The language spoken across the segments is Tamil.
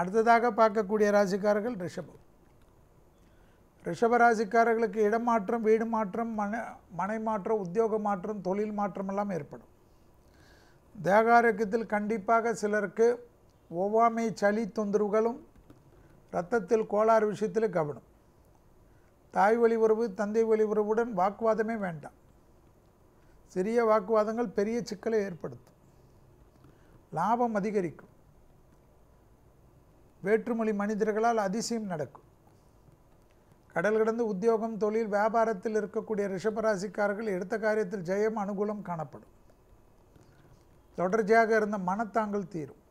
அடுத்ததாக பார்க்கக்கூடிய ராசிக்காரர்கள் ரிஷபம் ரிஷப ராசிக்காரர்களுக்கு இடமாற்றம் வீடு மாற்றம் மன மனை மாற்றம் உத்தியோக மாற்றம் தொழில் மாற்றம் எல்லாம் ஏற்படும் தேகாரோக்கியத்தில் கண்டிப்பாக சிலருக்கு ஒவ்வாமை சளி தொந்தரவுகளும் இரத்தத்தில் கோளாறு விஷயத்தில் கவனம் தாய் வழி உறவு தந்தை வழி உறவுடன் வாக்குவாதமே வேண்டாம் சிறிய வாக்குவாதங்கள் பெரிய சிக்கலை ஏற்படுத்தும் லாபம் அதிகரிக்கும் வேற்றுமொழி மனிதர்களால் அதிசயம் நடக்கும் கடல் கடந்து உத்தியோகம் தொழில் வியாபாரத்தில் இருக்கக்கூடிய ரிஷபராசிக்காரர்கள் எடுத்த காரியத்தில் ஜெயம் அனுகூலம் காணப்படும் தொடர்ச்சியாக இருந்த மனத்தாங்கள் தீரும்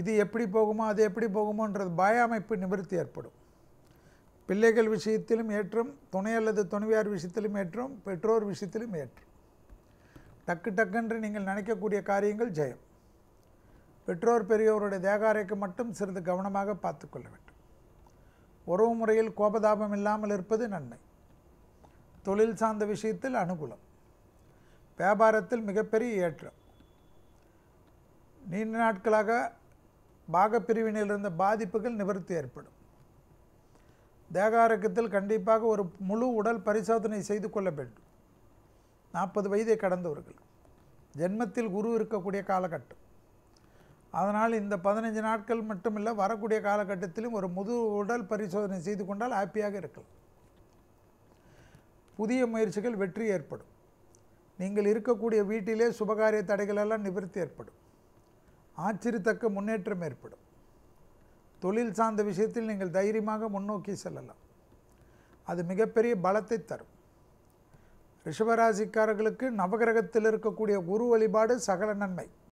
இது எப்படி போகுமோ அது எப்படி போகுமோன்றது பய அமைப்பு நிவர்த்தி ஏற்படும் பிள்ளைகள் விஷயத்திலும் ஏற்றும் துணை அல்லது துணைவியார் விஷயத்திலும் ஏற்றும் பெற்றோர் விஷயத்திலும் ஏற்றும் டக்கு டக்குன்று நீங்கள் நினைக்கக்கூடிய காரியங்கள் ஜெயம் பெற்றோர் பெரியோருடைய தேகாரைக்கு மட்டும் சிறிது கவனமாக பார்த்து கொள்ள வேண்டும் உறவு முறையில் கோபதாபம் இல்லாமல் இருப்பது நன்மை தொழில் சார்ந்த விஷயத்தில் அனுகூலம் வியாபாரத்தில் மிகப்பெரிய ஏற்றம் நீண்ட நாட்களாக பாகப்பிரிவினில் இருந்த பாதிப்புகள் நிவர்த்தி ஏற்படும் தேகாரக்கத்தில் கண்டிப்பாக ஒரு முழு உடல் பரிசோதனை செய்து கொள்ள வேண்டும் நாற்பது வயதை கடந்தவர்கள் ஜென்மத்தில் குரு இருக்கக்கூடிய காலகட்டம் அதனால் இந்த பதினஞ்சு நாட்கள் மட்டும் இல்லை வரக்கூடிய காலகட்டத்திலும் ஒரு முது உடல் பரிசோதனை செய்து கொண்டால் ஹாப்பியாக இருக்கலாம் புதிய முயற்சிகள் வெற்றி ஏற்படும் நீங்கள் இருக்கக்கூடிய வீட்டிலே சுபகாரிய தடைகளெல்லாம் நிவர்த்தி ஏற்படும் ஆச்சரியத்தக்க முன்னேற்றம் ஏற்படும் தொழில் சார்ந்த விஷயத்தில் நீங்கள் தைரியமாக முன்னோக்கி செல்லலாம் அது மிகப்பெரிய பலத்தை தரும் ரிஷபராசிக்காரர்களுக்கு நவகிரகத்தில் இருக்கக்கூடிய குரு வழிபாடு சகல நன்மை